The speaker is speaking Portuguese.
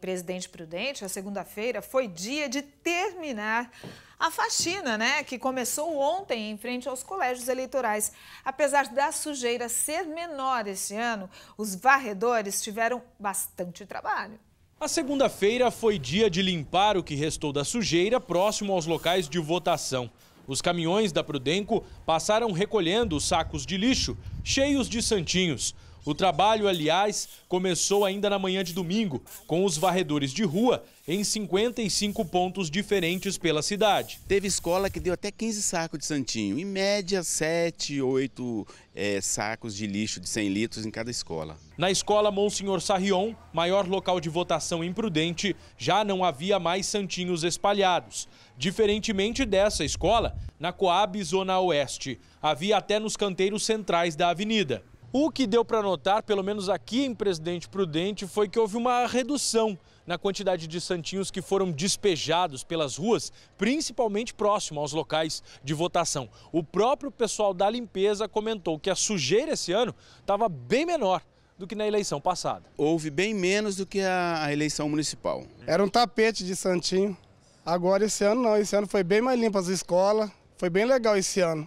Presidente Prudente, a segunda-feira foi dia de terminar a faxina, né, que começou ontem em frente aos colégios eleitorais. Apesar da sujeira ser menor este ano, os varredores tiveram bastante trabalho. A segunda-feira foi dia de limpar o que restou da sujeira próximo aos locais de votação. Os caminhões da Prudenco passaram recolhendo os sacos de lixo cheios de santinhos. O trabalho, aliás, começou ainda na manhã de domingo, com os varredores de rua em 55 pontos diferentes pela cidade. Teve escola que deu até 15 sacos de santinho, em média 7, 8 é, sacos de lixo de 100 litros em cada escola. Na escola Monsenhor Sarrion, maior local de votação imprudente, já não havia mais santinhos espalhados. Diferentemente dessa escola, na Coab Zona Oeste, havia até nos canteiros centrais da avenida. O que deu para notar, pelo menos aqui em Presidente Prudente, foi que houve uma redução na quantidade de santinhos que foram despejados pelas ruas, principalmente próximo aos locais de votação. O próprio pessoal da limpeza comentou que a sujeira esse ano estava bem menor do que na eleição passada. Houve bem menos do que a, a eleição municipal. Era um tapete de santinho. Agora esse ano não, esse ano foi bem mais limpo as escolas, foi bem legal esse ano.